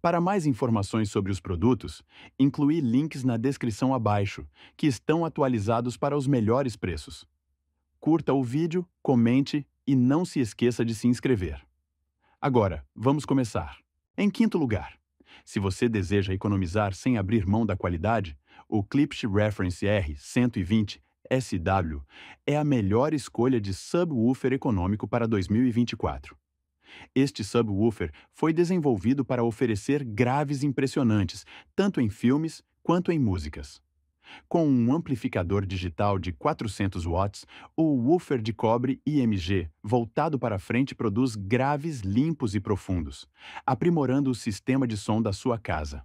Para mais informações sobre os produtos, incluí links na descrição abaixo, que estão atualizados para os melhores preços. Curta o vídeo, comente e não se esqueça de se inscrever. Agora, vamos começar. Em quinto lugar, se você deseja economizar sem abrir mão da qualidade, o Klipsch Reference R120 SW é a melhor escolha de subwoofer econômico para 2024. Este subwoofer foi desenvolvido para oferecer graves impressionantes, tanto em filmes quanto em músicas. Com um amplificador digital de 400 watts, o woofer de cobre IMG voltado para frente produz graves limpos e profundos, aprimorando o sistema de som da sua casa.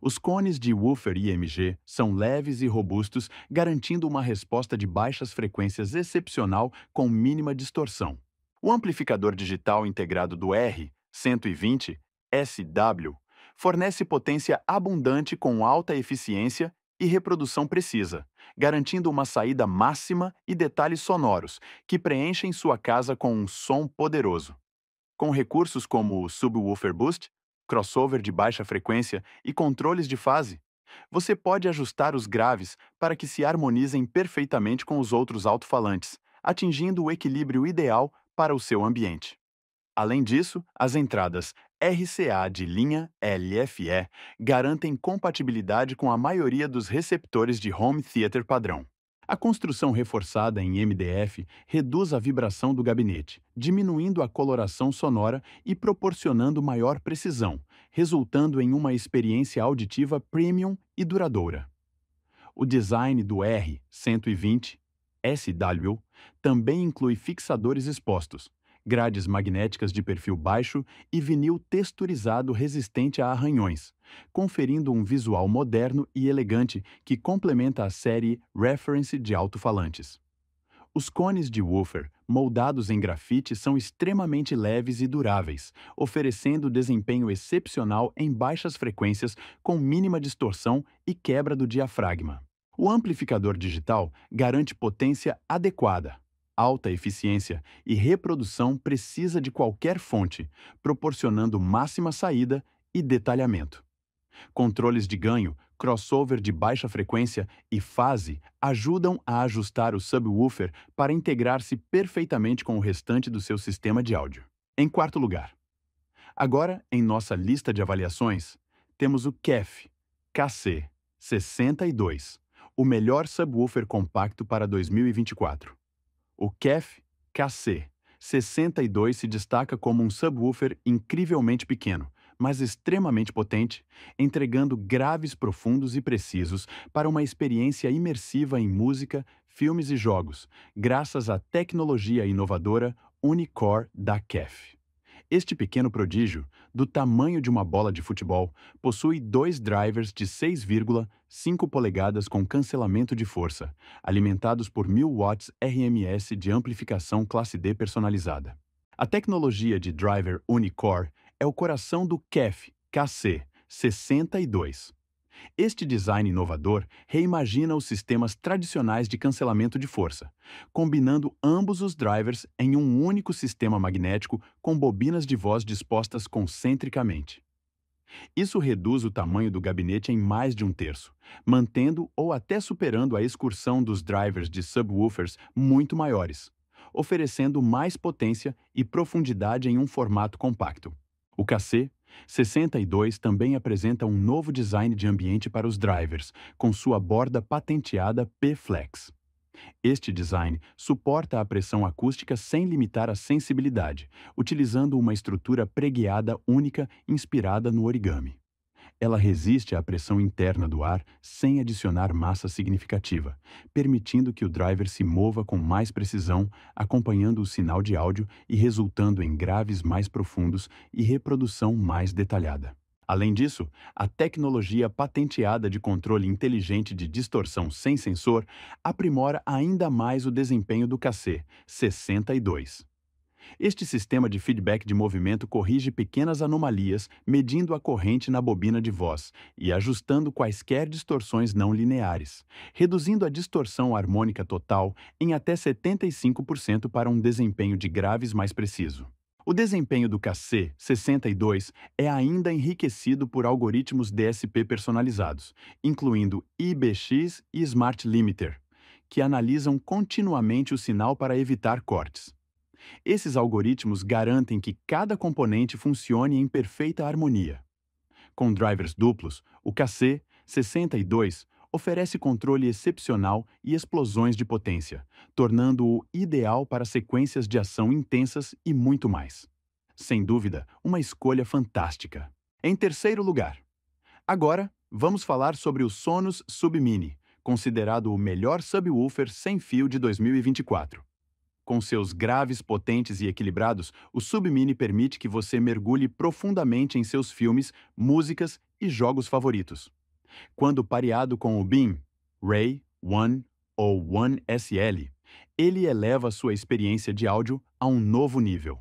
Os cones de woofer IMG são leves e robustos, garantindo uma resposta de baixas frequências excepcional com mínima distorção. O amplificador digital integrado do R120 SW fornece potência abundante com alta eficiência e reprodução precisa, garantindo uma saída máxima e detalhes sonoros que preenchem sua casa com um som poderoso. Com recursos como o subwoofer boost, crossover de baixa frequência e controles de fase, você pode ajustar os graves para que se harmonizem perfeitamente com os outros alto-falantes, atingindo o equilíbrio ideal para o seu ambiente. Além disso, as entradas RCA de linha LFE garantem compatibilidade com a maioria dos receptores de home theater padrão. A construção reforçada em MDF reduz a vibração do gabinete, diminuindo a coloração sonora e proporcionando maior precisão, resultando em uma experiência auditiva premium e duradoura. O design do R120 SW, também inclui fixadores expostos, grades magnéticas de perfil baixo e vinil texturizado resistente a arranhões, conferindo um visual moderno e elegante que complementa a série Reference de alto-falantes. Os cones de woofer, moldados em grafite, são extremamente leves e duráveis, oferecendo desempenho excepcional em baixas frequências com mínima distorção e quebra do diafragma. O amplificador digital garante potência adequada, alta eficiência e reprodução precisa de qualquer fonte, proporcionando máxima saída e detalhamento. Controles de ganho, crossover de baixa frequência e fase ajudam a ajustar o subwoofer para integrar-se perfeitamente com o restante do seu sistema de áudio. Em quarto lugar, agora em nossa lista de avaliações, temos o KEF KC62 o melhor subwoofer compacto para 2024. O KEF KC 62 se destaca como um subwoofer incrivelmente pequeno, mas extremamente potente, entregando graves profundos e precisos para uma experiência imersiva em música, filmes e jogos, graças à tecnologia inovadora Unicore da KEF. Este pequeno prodígio, do tamanho de uma bola de futebol, possui dois drivers de 6,5 polegadas com cancelamento de força, alimentados por 1000 watts RMS de amplificação classe D personalizada. A tecnologia de driver Unicore é o coração do KEF KC 62, este design inovador reimagina os sistemas tradicionais de cancelamento de força, combinando ambos os drivers em um único sistema magnético com bobinas de voz dispostas concentricamente. Isso reduz o tamanho do gabinete em mais de um terço, mantendo ou até superando a excursão dos drivers de subwoofers muito maiores, oferecendo mais potência e profundidade em um formato compacto. O KC 62 também apresenta um novo design de ambiente para os drivers, com sua borda patenteada P-Flex. Este design suporta a pressão acústica sem limitar a sensibilidade, utilizando uma estrutura preguiada única inspirada no origami. Ela resiste à pressão interna do ar sem adicionar massa significativa, permitindo que o driver se mova com mais precisão, acompanhando o sinal de áudio e resultando em graves mais profundos e reprodução mais detalhada. Além disso, a tecnologia patenteada de controle inteligente de distorção sem sensor aprimora ainda mais o desempenho do KC-62. Este sistema de feedback de movimento corrige pequenas anomalias, medindo a corrente na bobina de voz e ajustando quaisquer distorções não lineares, reduzindo a distorção harmônica total em até 75% para um desempenho de graves mais preciso. O desempenho do KC62 é ainda enriquecido por algoritmos DSP personalizados, incluindo IBX e Smart Limiter, que analisam continuamente o sinal para evitar cortes. Esses algoritmos garantem que cada componente funcione em perfeita harmonia. Com drivers duplos, o KC-62 oferece controle excepcional e explosões de potência, tornando-o ideal para sequências de ação intensas e muito mais. Sem dúvida, uma escolha fantástica. Em terceiro lugar, agora vamos falar sobre o Sonos Submini, considerado o melhor subwoofer sem fio de 2024. Com seus graves, potentes e equilibrados, o Submini permite que você mergulhe profundamente em seus filmes, músicas e jogos favoritos. Quando pareado com o BIM, Ray One ou One SL, ele eleva sua experiência de áudio a um novo nível.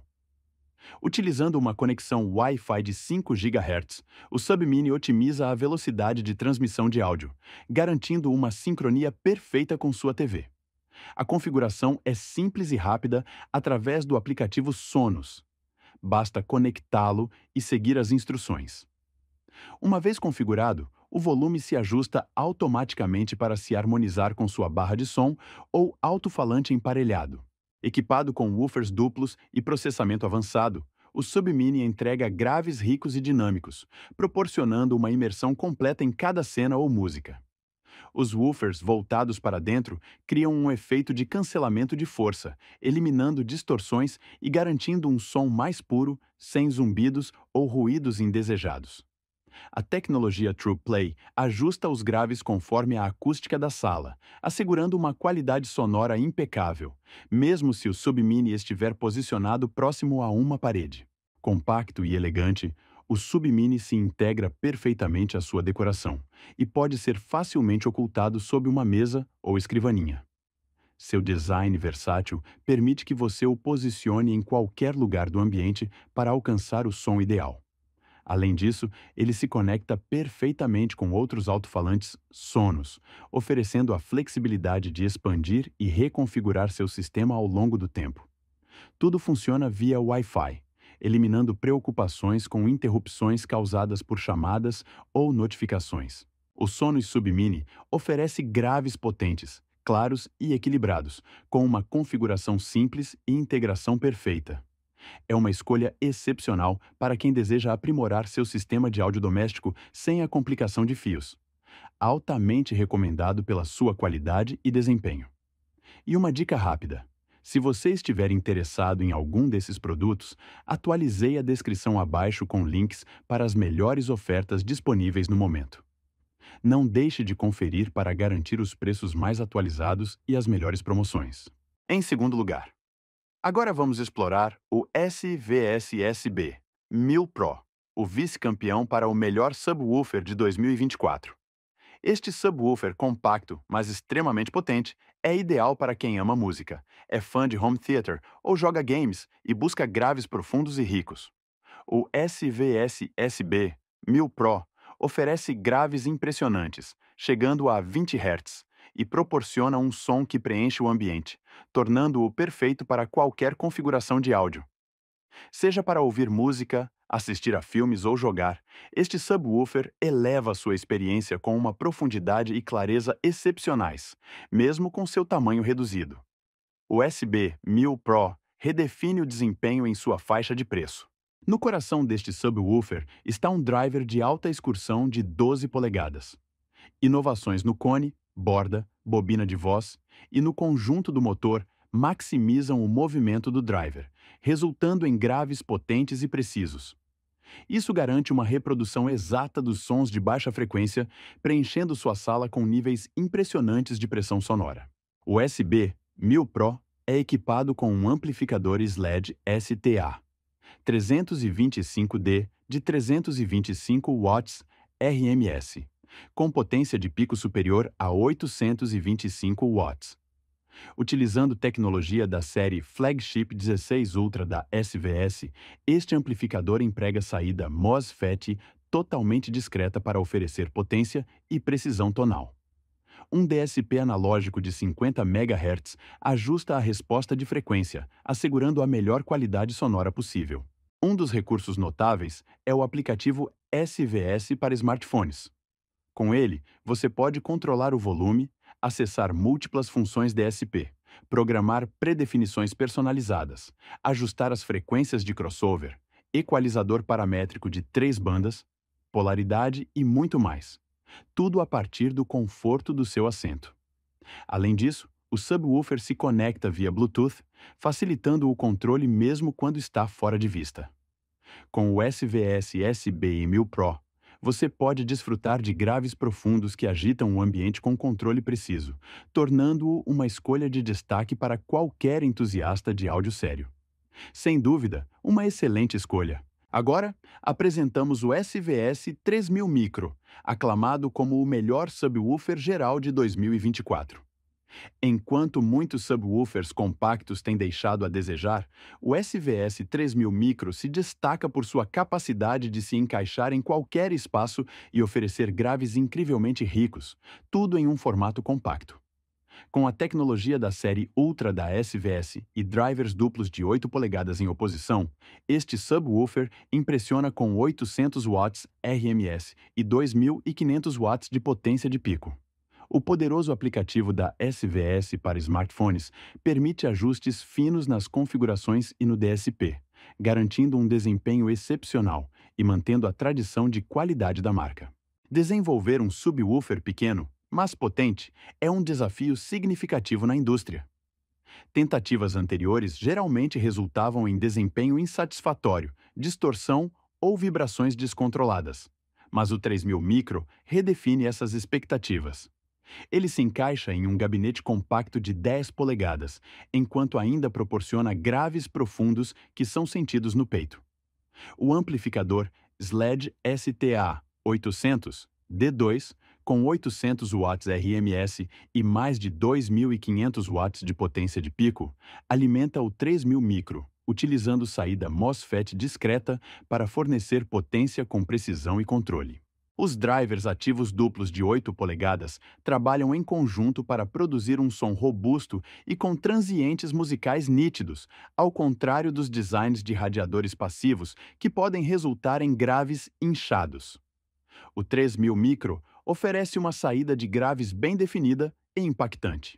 Utilizando uma conexão Wi-Fi de 5 GHz, o Submini otimiza a velocidade de transmissão de áudio, garantindo uma sincronia perfeita com sua TV. A configuração é simples e rápida através do aplicativo Sonos. Basta conectá-lo e seguir as instruções. Uma vez configurado, o volume se ajusta automaticamente para se harmonizar com sua barra de som ou alto-falante emparelhado. Equipado com woofers duplos e processamento avançado, o Submini entrega graves ricos e dinâmicos, proporcionando uma imersão completa em cada cena ou música. Os woofers voltados para dentro criam um efeito de cancelamento de força, eliminando distorções e garantindo um som mais puro, sem zumbidos ou ruídos indesejados. A tecnologia TruePlay ajusta os graves conforme a acústica da sala, assegurando uma qualidade sonora impecável, mesmo se o submini estiver posicionado próximo a uma parede. Compacto e elegante, o submini se integra perfeitamente à sua decoração e pode ser facilmente ocultado sob uma mesa ou escrivaninha. Seu design versátil permite que você o posicione em qualquer lugar do ambiente para alcançar o som ideal. Além disso, ele se conecta perfeitamente com outros alto-falantes sonos, oferecendo a flexibilidade de expandir e reconfigurar seu sistema ao longo do tempo. Tudo funciona via Wi-Fi, eliminando preocupações com interrupções causadas por chamadas ou notificações. O Sonos Submini oferece graves potentes, claros e equilibrados, com uma configuração simples e integração perfeita. É uma escolha excepcional para quem deseja aprimorar seu sistema de áudio doméstico sem a complicação de fios. Altamente recomendado pela sua qualidade e desempenho. E uma dica rápida: se você estiver interessado em algum desses produtos, atualizei a descrição abaixo com links para as melhores ofertas disponíveis no momento. Não deixe de conferir para garantir os preços mais atualizados e as melhores promoções. Em segundo lugar, agora vamos explorar o SVSSB 1000 Pro, o vice-campeão para o melhor subwoofer de 2024. Este subwoofer compacto, mas extremamente potente, é ideal para quem ama música, é fã de home theater ou joga games e busca graves profundos e ricos. O SVS SB 1000 Pro oferece graves impressionantes, chegando a 20 Hz, e proporciona um som que preenche o ambiente, tornando-o perfeito para qualquer configuração de áudio. Seja para ouvir música, assistir a filmes ou jogar, este subwoofer eleva sua experiência com uma profundidade e clareza excepcionais, mesmo com seu tamanho reduzido. O SB 1000 Pro redefine o desempenho em sua faixa de preço. No coração deste subwoofer está um driver de alta excursão de 12 polegadas. Inovações no cone, borda, bobina de voz e no conjunto do motor maximizam o movimento do driver, resultando em graves potentes e precisos. Isso garante uma reprodução exata dos sons de baixa frequência, preenchendo sua sala com níveis impressionantes de pressão sonora. O SB-1000 Pro é equipado com um amplificador SLED STA 325D de 325 watts RMS, com potência de pico superior a 825 watts, Utilizando tecnologia da série Flagship 16 Ultra da SVS, este amplificador emprega saída MOSFET totalmente discreta para oferecer potência e precisão tonal. Um DSP analógico de 50 MHz ajusta a resposta de frequência, assegurando a melhor qualidade sonora possível. Um dos recursos notáveis é o aplicativo SVS para smartphones. Com ele, você pode controlar o volume, acessar múltiplas funções DSP, programar predefinições personalizadas, ajustar as frequências de crossover, equalizador paramétrico de três bandas, polaridade e muito mais. Tudo a partir do conforto do seu assento. Além disso, o subwoofer se conecta via Bluetooth, facilitando o controle mesmo quando está fora de vista. Com o SVS SBI1000 Pro você pode desfrutar de graves profundos que agitam o ambiente com controle preciso, tornando-o uma escolha de destaque para qualquer entusiasta de áudio sério. Sem dúvida, uma excelente escolha. Agora, apresentamos o SVS 3000 Micro, aclamado como o melhor subwoofer geral de 2024. Enquanto muitos subwoofers compactos têm deixado a desejar, o SVS 3000 Micro se destaca por sua capacidade de se encaixar em qualquer espaço e oferecer graves incrivelmente ricos, tudo em um formato compacto. Com a tecnologia da série Ultra da SVS e drivers duplos de 8 polegadas em oposição, este subwoofer impressiona com 800 watts RMS e 2500 watts de potência de pico. O poderoso aplicativo da SVS para smartphones permite ajustes finos nas configurações e no DSP, garantindo um desempenho excepcional e mantendo a tradição de qualidade da marca. Desenvolver um subwoofer pequeno, mas potente, é um desafio significativo na indústria. Tentativas anteriores geralmente resultavam em desempenho insatisfatório, distorção ou vibrações descontroladas. Mas o 3000 micro redefine essas expectativas. Ele se encaixa em um gabinete compacto de 10 polegadas, enquanto ainda proporciona graves profundos que são sentidos no peito. O amplificador SLED STA 800 D2 com 800 watts RMS e mais de 2.500 watts de potência de pico, alimenta o 3.000 micro, utilizando saída MOSFET discreta para fornecer potência com precisão e controle. Os drivers ativos duplos de 8 polegadas trabalham em conjunto para produzir um som robusto e com transientes musicais nítidos, ao contrário dos designs de radiadores passivos, que podem resultar em graves inchados. O 3000 Micro oferece uma saída de graves bem definida e impactante.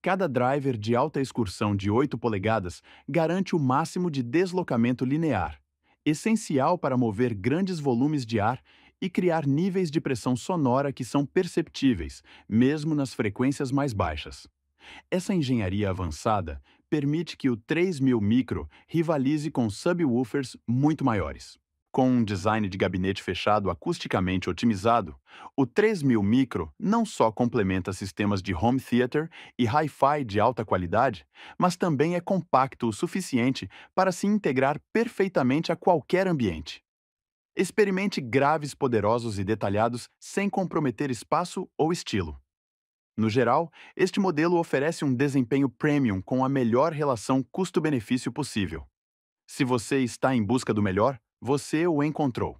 Cada driver de alta excursão de 8 polegadas garante o máximo de deslocamento linear, essencial para mover grandes volumes de ar e criar níveis de pressão sonora que são perceptíveis, mesmo nas frequências mais baixas. Essa engenharia avançada permite que o 3000 micro rivalize com subwoofers muito maiores. Com um design de gabinete fechado acusticamente otimizado, o 3000 Micro não só complementa sistemas de home theater e hi-fi de alta qualidade, mas também é compacto o suficiente para se integrar perfeitamente a qualquer ambiente. Experimente graves poderosos e detalhados sem comprometer espaço ou estilo. No geral, este modelo oferece um desempenho premium com a melhor relação custo-benefício possível. Se você está em busca do melhor, você o encontrou.